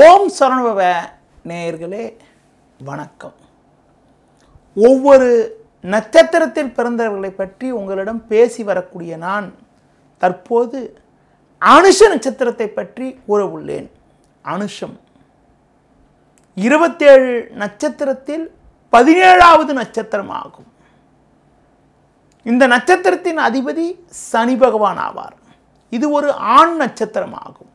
ஓம் சரணவ நேயர்களே வணக்கம் ஒவ்வொரு நட்சத்திரத்தில் பிறந்தவர்களை பற்றி உங்களிடம் பேசி வரக்கூடிய நான் தற்போது அனுஷ நட்சத்திரத்தை பற்றி கூற உள்ளேன் அனுஷம் இருபத்தேழு நட்சத்திரத்தில் பதினேழாவது நட்சத்திரம் ஆகும் இந்த நட்சத்திரத்தின் அதிபதி சனி பகவான் ஆவார் இது ஒரு ஆண் நட்சத்திரம் ஆகும்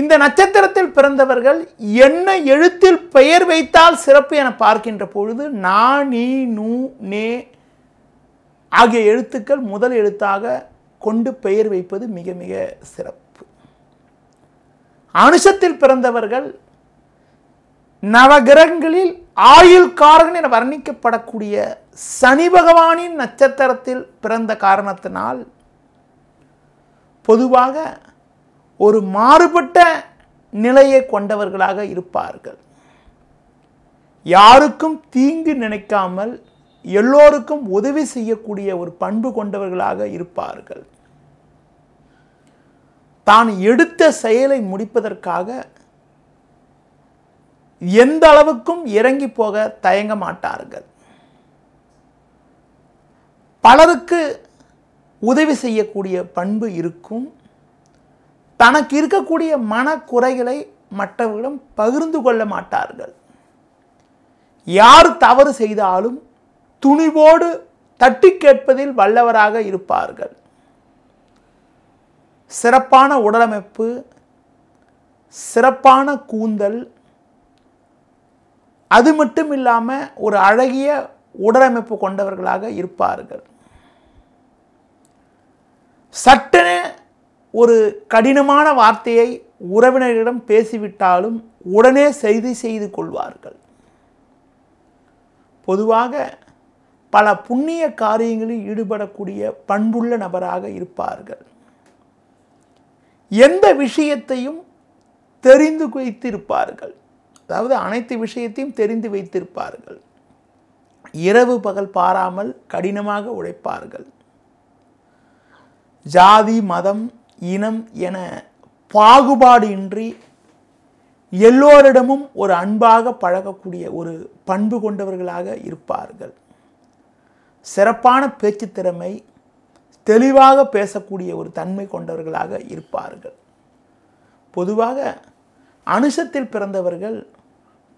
இந்த நட்சத்திரத்தில் பிறந்தவர்கள் என்ன எழுத்தில் பெயர் வைத்தால் சிறப்பு என பார்க்கின்ற பொழுது நா நீ நூ நே ஆகிய எழுத்துக்கள் முதல் எழுத்தாக கொண்டு பெயர் வைப்பது மிக மிக சிறப்பு அனுஷத்தில் பிறந்தவர்கள் நவகிரகங்களில் ஆயுள்காரகன் என வர்ணிக்கப்படக்கூடிய சனி பகவானின் நட்சத்திரத்தில் பிறந்த காரணத்தினால் பொதுவாக ஒரு மாறுபட்ட நிலையை கொண்டவர்களாக இருப்பார்கள் யாருக்கும் தீங்கு நினைக்காமல் எல்லோருக்கும் உதவி செய்யக்கூடிய ஒரு பண்பு கொண்டவர்களாக இருப்பார்கள் தான் எடுத்த செயலை முடிப்பதற்காக எந்த அளவுக்கும் இறங்கி போக தயங்க மாட்டார்கள் பலருக்கு உதவி செய்யக்கூடிய பண்பு இருக்கும் தனக்கு இருக்கக்கூடிய மனக்குறைகளை மற்றவர்களிடம் பகிர்ந்து கொள்ள மாட்டார்கள் யார் தவறு செய்தாலும் துணிவோடு தட்டி கேட்பதில் வல்லவராக இருப்பார்கள் சிறப்பான உடலமைப்பு சிறப்பான கூந்தல் அது மட்டும் இல்லாமல் ஒரு அழகிய உடலமைப்பு கொண்டவர்களாக இருப்பார்கள் சட்டனே ஒரு கடினமான வார்த்தையை உறவினரிடம் பேசிவிட்டாலும் உடனே செய்தி செய்து கொள்வார்கள் பொதுவாக பல புண்ணிய காரியங்களில் ஈடுபடக்கூடிய பண்புள்ள நபராக இருப்பார்கள் எந்த விஷயத்தையும் தெரிந்து வைத்திருப்பார்கள் அதாவது அனைத்து விஷயத்தையும் தெரிந்து வைத்திருப்பார்கள் இரவு பகல் பாராமல் கடினமாக உழைப்பார்கள் ஜாதி மதம் இனம் என பாகுபாடு இன்றி எல்லோரிடமும் ஒரு அன்பாக பழகக்கூடிய ஒரு பண்பு கொண்டவர்களாக இருப்பார்கள் சிறப்பான பேச்சு திறமை தெளிவாக பேசக்கூடிய ஒரு தன்மை கொண்டவர்களாக இருப்பார்கள் பொதுவாக அனுஷத்தில் பிறந்தவர்கள்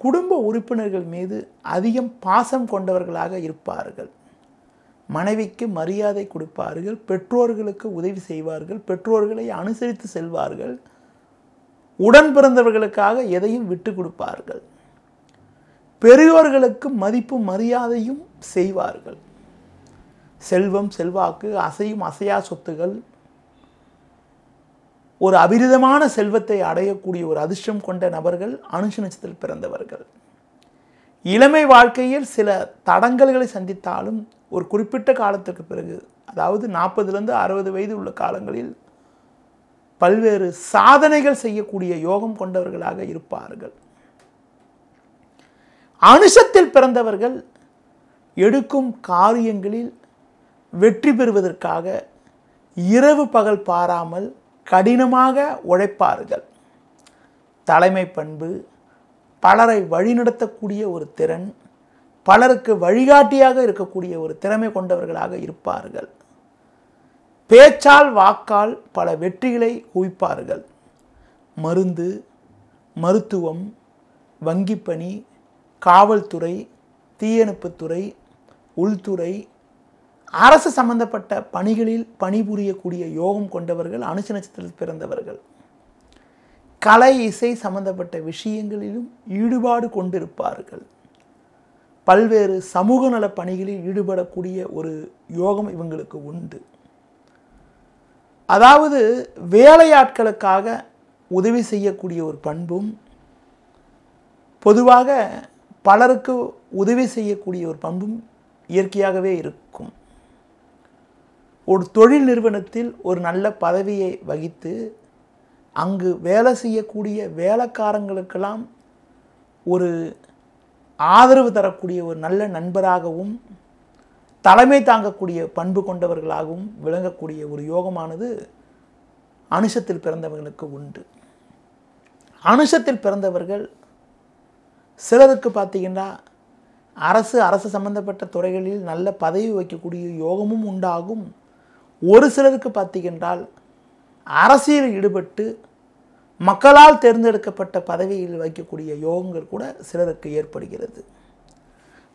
குடும்ப உறுப்பினர்கள் மீது அதிகம் பாசம் கொண்டவர்களாக இருப்பார்கள் மனைவிக்கு மரியாதை கொடுப்பார்கள் பெற்றோர்களுக்கு உதவி செய்வார்கள் பெற்றோர்களை அனுசரித்து செல்வார்கள் உடன் பிறந்தவர்களுக்காக எதையும் விட்டு கொடுப்பார்கள் பெரியோர்களுக்கு மதிப்பும் மரியாதையும் செய்வார்கள் செல்வம் செல்வாக்கு அசையும் அசையா சொத்துகள் ஒரு அபிரிதமான செல்வத்தை அடையக்கூடிய ஒரு அதிர்ஷ்டம் கொண்ட நபர்கள் அனுஷ நட்சத்திரத்தில் பிறந்தவர்கள் இளமை வாழ்க்கையில் சில தடங்கல்களை சந்தித்தாலும் ஒரு குறிப்பிட்ட காலத்திற்கு பிறகு அதாவது நாற்பதுலேருந்து அறுபது வயது உள்ள காலங்களில் பல்வேறு சாதனைகள் செய்யக்கூடிய யோகம் கொண்டவர்களாக இருப்பார்கள் அனுஷத்தில் பிறந்தவர்கள் எடுக்கும் காரியங்களில் வெற்றி பெறுவதற்காக இரவு பகல் பாராமல் கடினமாக உழைப்பார்கள் தலைமை பண்பு பலரை வழிநடத்தக்கூடிய ஒரு திறன் பலருக்கு வழிகாட்டியாக இருக்கக்கூடிய ஒரு திறமை கொண்டவர்களாக இருப்பார்கள் பேச்சால் வாக்கால் பல வெற்றிகளை குவிப்பார்கள் மருந்து மருத்துவம் வங்கிப்பணி காவல்துறை தீயணைப்புத்துறை உள்துறை அரசு சம்பந்தப்பட்ட பணிகளில் பணிபுரியக்கூடிய யோகம் கொண்டவர்கள் அனுசு நட்சத்திரத்தில் பிறந்தவர்கள் கலை இசை சம்பந்தப்பட்ட விஷயங்களிலும் ஈடுபாடு கொண்டிருப்பார்கள் பல்வேறு சமூக நல பணிகளில் ஈடுபடக்கூடிய ஒரு யோகம் இவங்களுக்கு உண்டு அதாவது வேலையாட்களுக்காக உதவி செய்யக்கூடிய ஒரு பண்பும் பொதுவாக பலருக்கு உதவி செய்யக்கூடிய ஒரு பண்பும் இயற்கையாகவே இருக்கும் ஒரு தொழில் நிறுவனத்தில் ஒரு நல்ல பதவியை வகித்து அங்கு வேலை செய்யக்கூடிய வேலைக்காரங்களுக்கெல்லாம் ஒரு ஆதரவு தரக்கூடிய ஒரு நல்ல நண்பராகவும் தலைமை தாங்கக்கூடிய பண்பு கொண்டவர்களாகவும் விளங்கக்கூடிய ஒரு யோகமானது அனுஷத்தில் பிறந்தவர்களுக்கு உண்டு அனுஷத்தில் பிறந்தவர்கள் சிலருக்கு பார்த்தீங்கன்னா அரசு அரசு சம்பந்தப்பட்ட துறைகளில் நல்ல பதவி வைக்கக்கூடிய யோகமும் உண்டாகும் ஒரு சிலருக்கு பார்த்தீங்கன்றால் அரசியலில் ஈடுபட்டு மக்களால் தேர்ந்தெடுக்கப்பட்ட பதவியில் வைக்கக்கூடிய யோகங்கள் கூட சிலருக்கு ஏற்படுகிறது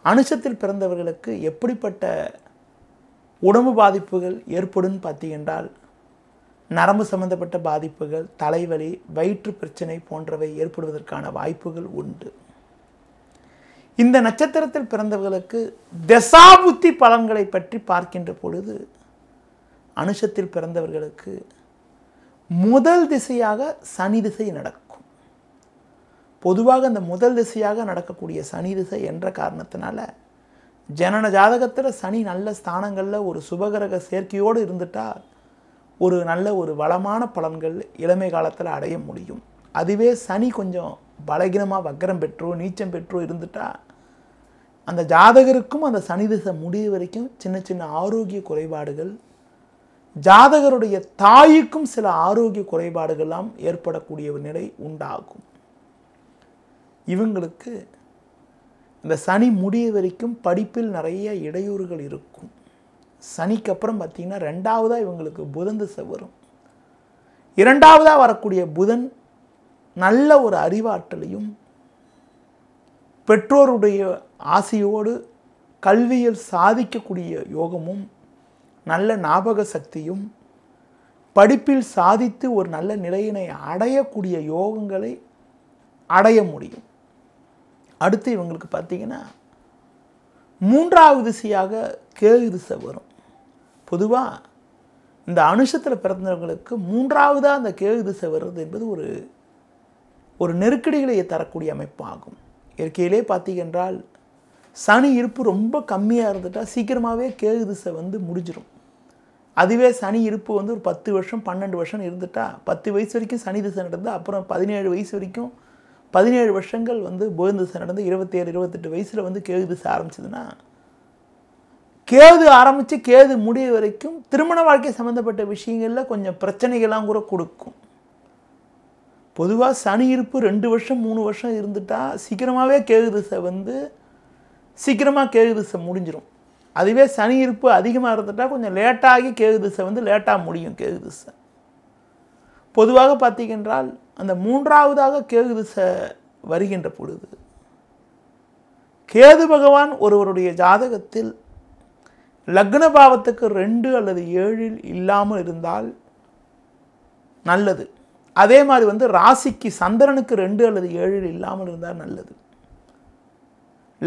அனுஷத்தில் பிறந்தவர்களுக்கு எப்படிப்பட்ட உடம்பு பாதிப்புகள் ஏற்படும் பார்த்தீங்கன்றால் நரம்பு சம்பந்தப்பட்ட பாதிப்புகள் தலைவலி வயிற்று பிரச்சனை போன்றவை ஏற்படுவதற்கான வாய்ப்புகள் உண்டு இந்த நட்சத்திரத்தில் பிறந்தவர்களுக்கு தசாபுத்தி பலன்களை பற்றி பார்க்கின்ற பொழுது அனுஷத்தில் பிறந்தவர்களுக்கு முதல் திசையாக சனி திசை நடக்கும் பொதுவாக இந்த முதல் திசையாக நடக்கக்கூடிய சனி திசை என்ற காரணத்தினால ஜனன ஜாதகத்தில் சனி நல்ல ஸ்தானங்களில் ஒரு சுபகிரக சேர்க்கையோடு இருந்துட்டால் ஒரு நல்ல ஒரு வளமான பலன்கள் இளமை காலத்தில் அடைய முடியும் அதுவே சனி கொஞ்சம் பலகீனமாக வக்கரம் பெற்றோ நீச்சம் பெற்றோ இருந்துட்டால் அந்த ஜாதகருக்கும் அந்த சனி திசை முடிய வரைக்கும் சின்ன சின்ன ஆரோக்கிய குறைபாடுகள் ஜாதகருடைய தாய்க்கும் சில ஆரோக்கிய குறைபாடுகள்லாம் ஏற்படக்கூடிய ஒரு நிலை உண்டாகும் இவங்களுக்கு இந்த சனி முடிய வரைக்கும் படிப்பில் நிறைய இடையூறுகள் இருக்கும் சனிக்கு அப்புறம் பார்த்திங்கன்னா ரெண்டாவதாக இவங்களுக்கு புதன் செவரும் இரண்டாவதாக வரக்கூடிய புதன் நல்ல ஒரு அறிவாற்றலையும் பெற்றோருடைய ஆசையோடு கல்வியில் சாதிக்கக்கூடிய யோகமும் நல்ல ஞாபக சக்தியும் படிப்பில் சாதித்து ஒரு நல்ல நிலையினை அடையக்கூடிய யோகங்களை அடைய முடியும் அடுத்து இவங்களுக்கு பார்த்திங்கன்னா மூன்றாவது திசையாக கேதிசை வரும் பொதுவாக இந்த அனுஷத்தில் பிறந்தவர்களுக்கு மூன்றாவதாக அந்த கேது திசை வருவது என்பது ஒரு ஒரு நெருக்கடிகளை தரக்கூடிய அமைப்பாகும் இயற்கையிலே பார்த்தீங்கன்றால் சனி இருப்பு ரொம்ப கம்மியாக இருந்துட்டால் சீக்கிரமாகவே கேது திசை வந்து முடிஞ்சிடும் அதுவே சனி இருப்பு வந்து ஒரு பத்து வருஷம் பன்னெண்டு வருஷம் இருந்துட்டா பத்து வயசு வரைக்கும் சனி திசை நடந்து அப்புறம் பதினேழு வயசு வரைக்கும் பதினேழு வருஷங்கள் வந்து புதன் திசை நடந்து இருபத்தேழு இருபத்தெட்டு வயசில் வந்து கேது திசை ஆரம்பிச்சதுன்னா கேது ஆரம்பித்து கேது முடிய வரைக்கும் திருமண வாழ்க்கை சம்மந்தப்பட்ட விஷயங்களில் கொஞ்சம் பிரச்சனைகள்லாம் கூட கொடுக்கும் பொதுவாக சனி இருப்பு ரெண்டு வருஷம் மூணு வருஷம் இருந்துட்டால் சீக்கிரமாகவே கேது திசை வந்து சீக்கிரமாக கேது திசை முடிஞ்சிடும் அதுவே சனி இருப்பு அதிகமாக இருந்துட்டால் கொஞ்சம் லேட்டாகி கேது திசை வந்து லேட்டாக முடியும் கேது திசை பொதுவாக பார்த்தீங்கன்றால் அந்த மூன்றாவதாக கேது திசை வருகின்ற பொழுது கேது பகவான் ஒருவருடைய ஜாதகத்தில் லக்ன பாவத்துக்கு ரெண்டு அல்லது ஏழில் இல்லாமல் இருந்தால் நல்லது அதே மாதிரி வந்து ராசிக்கு சந்திரனுக்கு ரெண்டு அல்லது ஏழில் இல்லாமல் இருந்தால் நல்லது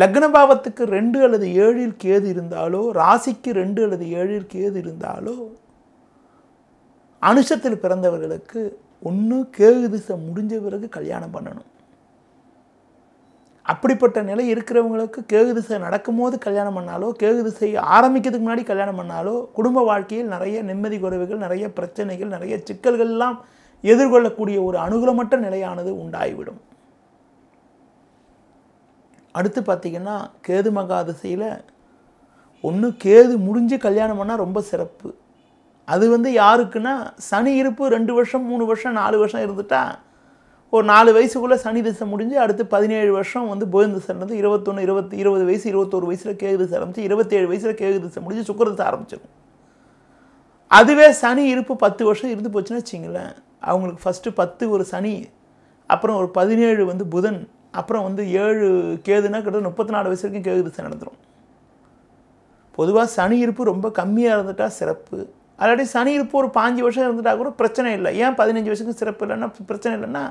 லக்னபாவத்துக்கு ரெண்டு அல்லது ஏழில் கேது இருந்தாலோ ராசிக்கு ரெண்டு அல்லது ஏழில் கேது இருந்தாலோ அனுஷத்தில் பிறந்தவர்களுக்கு ஒன்று கேது திசை முடிஞ்ச பிறகு கல்யாணம் பண்ணணும் அப்படிப்பட்ட நிலை இருக்கிறவங்களுக்கு கேகு திசை நடக்கும்போது கல்யாணம் பண்ணாலோ கேகு திசை ஆரம்பிக்கிறதுக்கு முன்னாடி கல்யாணம் பண்ணாலோ குடும்ப வாழ்க்கையில் நிறைய நிம்மதி குறைவுகள் நிறைய பிரச்சனைகள் நிறைய சிக்கல்கள்லாம் எதிர்கொள்ளக்கூடிய ஒரு அனுகூலமற்ற நிலையானது உண்டாகிவிடும் அடுத்து பார்த்திங்கன்னா கேது மகாதிசையில் ஒன்று கேது முடிஞ்சு கல்யாணம் பண்ணால் ரொம்ப சிறப்பு அது வந்து யாருக்குன்னா சனி இருப்பு ரெண்டு வருஷம் மூணு வருஷம் நாலு வருஷம் இருந்துட்டா ஒரு நாலு வயசுக்குள்ளே சனி திசை முடிஞ்சு அடுத்து பதினேழு வருஷம் வந்து புதன் திசை நடந்து இருபத்தொன்று இருபத்தி இருபது வயசு இருபத்தோரு வயசில் கேது திசை ஆரம்பிச்சு இருபத்தேழு வயசில் கேது திசை முடிஞ்சு சுக்கர திசை ஆரம்பிச்சிடும் அதுவே சனி இருப்பு பத்து வருஷம் இருந்து போச்சுன்னு வச்சிங்களேன் அவங்களுக்கு ஃபஸ்ட்டு பத்து ஒரு சனி அப்புறம் ஒரு பதினேழு வந்து புதன் அப்புறம் வந்து ஏழு கேதுனா கிட்ட முப்பத்தி நாலு வயசு வரைக்கும் கேது திசை நடந்துடும் பொதுவாக சனி இருப்பு ரொம்ப கம்மியாக இருந்துட்டால் சிறப்பு அதாவது சனி இருப்பு ஒரு பாஞ்சு வருஷம் இருந்துட்டால் கூட பிரச்சனை இல்லை ஏன் பதினஞ்சு வயசுக்கும் சிறப்பு இல்லைன்னா பிரச்சனை இல்லைன்னா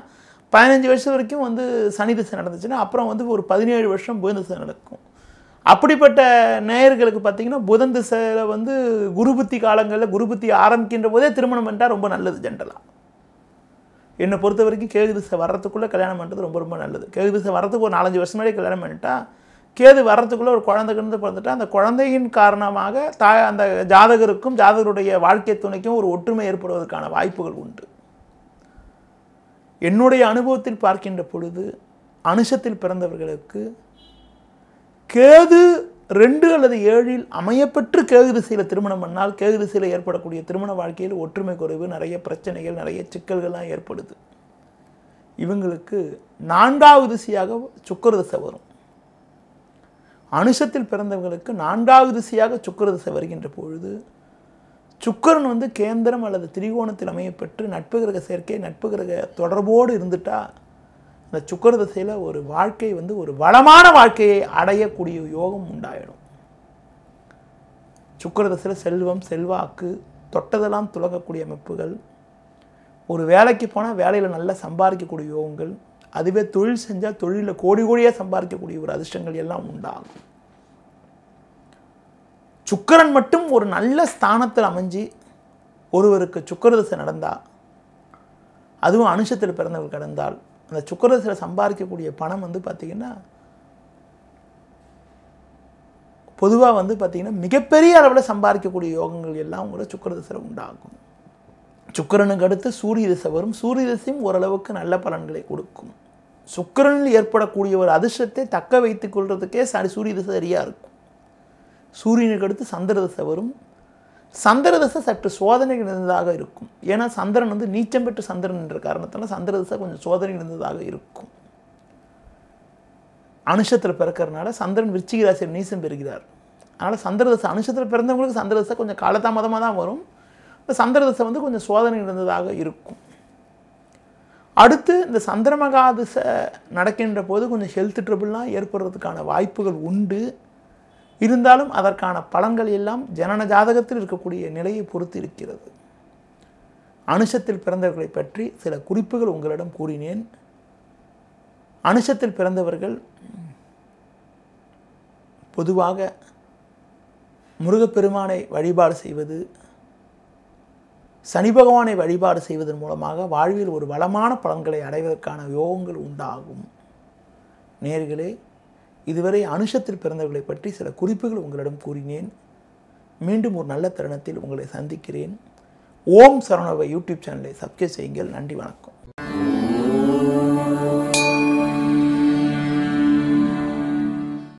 பதினஞ்சு வருஷம் வரைக்கும் வந்து சனி திசை நடந்துச்சுன்னா அப்புறம் வந்து ஒரு பதினேழு வருஷம் புதன் திசை நடக்கும் அப்படிப்பட்ட நேயர்களுக்கு பார்த்திங்கன்னா புதன் திசையில் வந்து குருபுத்தி காலங்களில் குருபுத்தி ஆரம்பிக்கின்ற போதே திருமணம் பண்ணிட்டால் ரொம்ப நல்லது ஜென்ரலாக என்னை பொறுத்த வரைக்கும் கேது திசை வர்றதுக்குள்ளே கல்யாணம் பண்ணுறது ரொம்ப ரொம்ப நல்லது கேது திசை வரத்துக்கு ஒரு நாலஞ்சு வருஷம் முன்னாடி கல்யாணம் பண்ணிட்டால் கேது வர்றதுக்குள்ளே ஒரு குழந்தை கிடந்து பிறந்துட்டால் அந்த குழந்தையின் காரணமாக தாய் அந்த ஜாதகருக்கும் ஜாதகருடைய வாழ்க்கை துணைக்கும் ஒரு ஒற்றுமை ஏற்படுவதற்கான வாய்ப்புகள் உண்டு என்னுடைய அனுபவத்தில் பார்க்கின்ற பொழுது அனுஷத்தில் பிறந்தவர்களுக்கு கேது ரெண்டு அல்லது ஏழில் அமையப்பெற்று கேது திசையில் திருமணம் பண்ணால் கேது திசையில் ஏற்படக்கூடிய திருமண வாழ்க்கையில் ஒற்றுமை குறைவு நிறைய பிரச்சனைகள் நிறைய சிக்கல்கள்லாம் ஏற்படுது இவங்களுக்கு நான்காவது திசையாக சுக்கர திசை வரும் அனுஷத்தில் பிறந்தவர்களுக்கு நான்காவது திசையாக சுக்கர திசை வருகின்ற பொழுது சுக்கரன் வந்து கேந்திரம் அல்லது திரிகோணத்தில் அமையப்பெற்று நட்பு கிரக சேர்க்கை நட்பு கிரக தொடர்போடு இருந்துட்டால் அந்த சுக்கர திசையில் ஒரு வாழ்க்கை வந்து ஒரு வளமான வாழ்க்கையை அடையக்கூடிய யோகம் உண்டாயிடும் சுக்கர திசையில் செல்வம் செல்வாக்கு தொட்டதெல்லாம் துளக்கக்கூடிய அமைப்புகள் ஒரு வேலைக்கு போனால் வேலையில் நல்லா சம்பாதிக்கக்கூடிய யோகங்கள் அதுவே தொழில் செஞ்சால் தொழிலில் கோடி கோடியாக சம்பாதிக்கக்கூடிய ஒரு அதிர்ஷ்டங்கள் எல்லாம் உண்டாகும் சுக்கரன் மட்டும் ஒரு நல்ல ஸ்தானத்தில் அமைஞ்சு ஒருவருக்கு சுக்கர திசை நடந்தால் அதுவும் அனுஷத்தில் பிறந்தவர் கிடந்தால் அந்த சுக்கரசில் சம்பாதிக்கக்கூடிய பணம் வந்து பார்த்திங்கன்னா பொதுவாக வந்து பார்த்திங்கன்னா மிகப்பெரிய அளவில் சம்பாதிக்கக்கூடிய யோகங்கள் எல்லாம் கூட சுக்கரதசில் உண்டாகும் சுக்கரனுக்கு அடுத்து சூரிய திசை வரும் சூரிய திசையும் ஓரளவுக்கு நல்ல பலன்களை கொடுக்கும் சுக்கரனில் ஏற்படக்கூடிய ஒரு அதிர்ஷ்டத்தை தக்க வைத்துக் கொள்வதுக்கே சரி சூரிய திசை சரியாக இருக்கும் சூரியனுக்கு அடுத்து சந்திர திசை வரும் சந்திரதசை சற்று சோதனை இருந்ததாக இருக்கும் ஏன்னா சந்திரன் வந்து நீச்சம் பெற்று சந்திரன்ன்ற காரணத்தில் சந்திரதசை கொஞ்சம் சோதனை நடந்ததாக இருக்கும் அனுஷத்தில் பிறக்கிறதுனால சந்திரன் விருச்சிக ராசியில் நீசம் பெறுகிறார் அதனால் சந்திரதசை அனுஷத்தில் பிறந்தவங்களுக்கு சந்திரதசை கொஞ்சம் காலதாமதமாக தான் வரும் இந்த சந்திரதசை வந்து கொஞ்சம் சோதனை நடந்ததாக இருக்கும் அடுத்து இந்த சந்திரமகாதிசை நடக்கின்ற போது கொஞ்சம் ஹெல்த் ட்ரபிள்லாம் ஏற்படுறதுக்கான வாய்ப்புகள் உண்டு இருந்தாலும் அதற்கான பலன்கள் எல்லாம் ஜனன ஜாதகத்தில் இருக்கக்கூடிய நிலையை பொறுத்து இருக்கிறது அனுஷத்தில் பிறந்தவர்களை பற்றி சில குறிப்புகள் உங்களிடம் கூறினேன் அனுஷத்தில் பிறந்தவர்கள் பொதுவாக முருகப்பெருமானை வழிபாடு செய்வது சனி பகவானை வழிபாடு செய்வதன் மூலமாக வாழ்வில் ஒரு வளமான பலன்களை அடைவதற்கான யோகங்கள் உண்டாகும் நேர்களே இதுவரை அனுஷத்தில் பிறந்தவர்களை பற்றி சில குறிப்புகள் உங்களிடம் கூறினேன் மீண்டும் ஒரு நல்ல தருணத்தில் உங்களை சந்திக்கிறேன் ஓம் சரணவை யூடியூப் சேனலை சப்ஸ்கிரைப் செய்யுங்கள் நன்றி வணக்கம்